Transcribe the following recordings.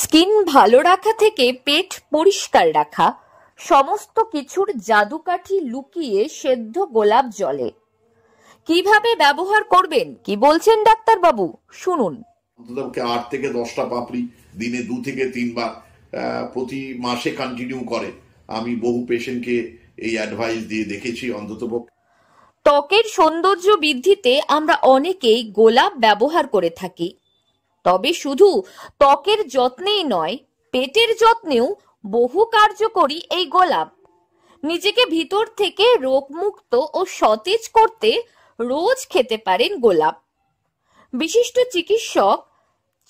skin ভালো রাখা থেকে পেট পরিষ্কার রাখা সমস্ত কিছুর জাদুকাঠি লুকিয়ে সেদ্ধ গোলাপ জলে কিভাবে ব্যবহার করবেন কি বলছেন ডাক্তারবাবু শুনুন আট থেকে দশটা পাপড়ি দিনে দু থেকে তিনবার প্রতি মাসে কন্টিনিউ করে আমি বহু পেশেন্টকে এই অ্যাডভাইস দিয়ে দেখেছি অন্তত ত্বকের সৌন্দর্য বৃদ্ধিতে আমরা অনেকেই গোলাপ ব্যবহার করে থাকি তবে শুধু ত্বকের যত্নেই নয় পেটের যত্নেও বহু কার্যকরী এই গোলাপ নিজেকে ভিতর থেকে রোগমুক্ত ও সতেজ করতে রোজ খেতে পারেন গোলাপ বিশিষ্ট চিকিৎসক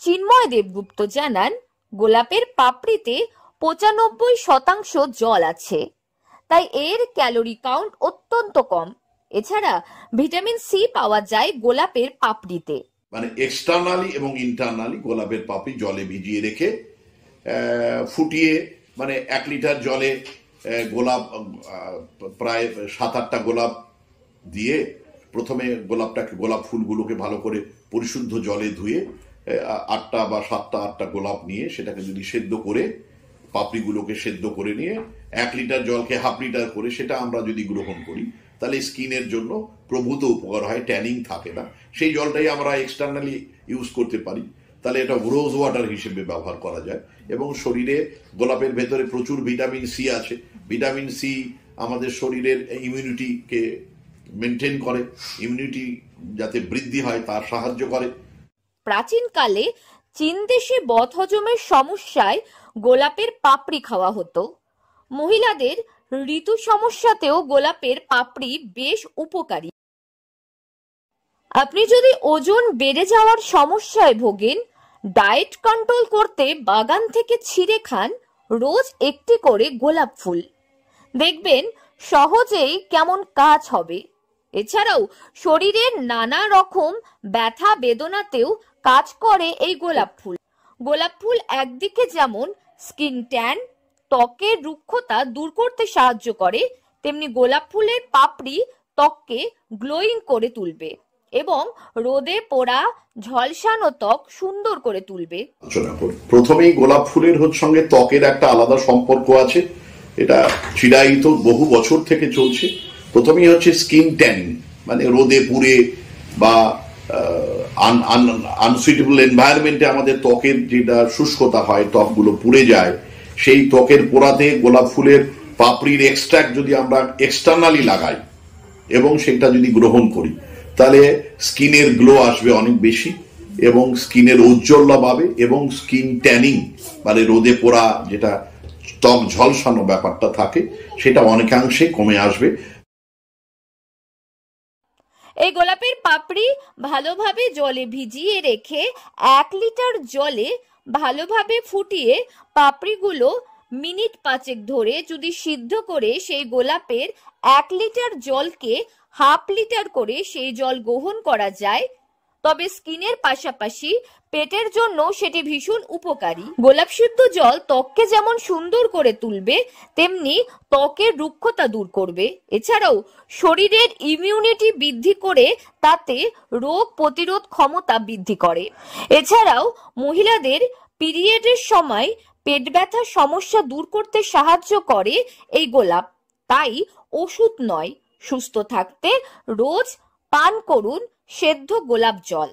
চিন্ময় দেবগুপ্ত জানান গোলাপের পাপড়িতে পঁচানব্বই শতাংশ জল আছে তাই এর ক্যালোরি কাউন্ট অত্যন্ত কম এছাড়া ভিটামিন সি পাওয়া যায় গোলাপের পাপড়িতে মানে এক্সটার্নালি এবং ইন্টারনালি গোলাপের পাপড়ি জলে ভিজিয়ে রেখে ফুটিয়ে মানে এক লিটার জলে গোলাপ প্রায় সাত আটটা গোলাপ দিয়ে প্রথমে গোলাপটাকে গোলাপ ফুলগুলোকে ভালো করে পরিশুদ্ধ জলে ধুয়ে আটটা বা সাতটা আটটা গোলাপ নিয়ে সেটাকে যদি সেদ্ধ করে পাপড়িগুলোকে সেদ্ধ করে নিয়ে এক লিটার জলকে হাফ লিটার করে সেটা আমরা যদি গ্রহণ করি তাহলে স্কিনের জন্য প্রভূত উপকার হয় ট্যানিং থাকে না সেই জলটাই আমরা এক্সটার্নালি ইউজ করতে পারি তাহলে এটা রোজ ওয়াটার হিসেবে ব্যবহার করা যায় এবং শরীরে গোলাপের ভেতরে প্রচুর ভিটামিন সি আছে ভিটামিন সি আমাদের শরীরের ইমিউনিটিকে মেনটেন করে ইমিউনিটি যাতে বৃদ্ধি হয় তার সাহায্য করে প্রাচীনকালে চীন দেশে হজমের সমস্যায় গোলাপের পাপড়ি খাওয়া হতো মহিলাদের ঋতু সমস্যাতেও গোলাপের পাপড়ি বেশ উপকারী আপনি যদি ওজন বেড়ে যাওয়ার সমস্যায় ভোগেন ডায়েট কন্ট্রোল করতে বাগান থেকে ছিঁড়ে খান রোজ একটি করে গোলাপ ফুল দেখবেন সহজেই কেমন কাজ হবে এছাড়াও শরীরের নানা রকম ব্যথা বেদনাতেও কাজ করে এই গোলাপ ফুল গোলাপ ফুল একদিকে যেমন স্কিন ট্যান ত্বকের রুক্ষতা দূর করতে সাহায্য করে তেমনি গোলাপ ফুলের পাপড়ি ত্বককে গ্লোয়িং করে তুলবে এবং রোদে পোড়া ঝলসানো ত্বক সুন্দর করে তুলবে প্রথমেই গোলাপ ফুলের সঙ্গে ত্বকের একটা আলাদা সম্পর্ক আছে এটা চিরায়িত বহু বছর থেকে চলছে প্রথমেই হচ্ছে স্কিন ট্যানিং মানে রোদে পুড়ে বা আনসুইটেবল এনভায়রনমেন্টে আমাদের ত্বকের যেটা শুষ্কতা হয় ত্বকগুলো পুড়ে যায় সেই ত্বকের পোড়াতে গোলাপ ফুলের পাপড়ির এক্সট্রাক্ট যদি আমরা এক্সটার্নালি লাগাই এবং সেটা যদি গ্রহণ করি তাহলে স্কিনের গ্লো আসবে অনেক বেশি এবং স্কিনের উজ্জ্বল্য পাবে এবং স্কিন ট্যানিং মানে রোদে পোড়া যেটা ত্বক ঝলসানো ব্যাপারটা থাকে সেটা অনেকাংশে কমে আসবে এই গোলাপের পাপড়ি ভালোভাবে জলে ভিজিয়ে রেখে এক লিটার জলে ভালোভাবে ফুটিয়ে পাপড়িগুলো মিনিট পাঁচেক ধরে যদি সিদ্ধ করে সেই গোলাপের এক লিটার জলকে হাফ লিটার করে সেই জল গ্রহণ করা যায় তবে স্কিনের পাশাপাশি পেটের জন্য সেটি ভীষণ উপকারী গোলাপ সিদ্ধ জল ত্বককে যেমন সুন্দর করে তুলবে তেমনি ত্বকের রুক্ষতা দূর করবে এছাড়াও শরীরের ইমিউনিটি বৃদ্ধি করে তাতে রোগ প্রতিরোধ ক্ষমতা বৃদ্ধি করে এছাড়াও মহিলাদের পিরিয়ডের সময় পেট ব্যথার সমস্যা দূর করতে সাহায্য করে এই গোলাপ তাই ওষুধ নয় সুস্থ থাকতে রোজ পান করুন সেদ্ধ গোলাপ জল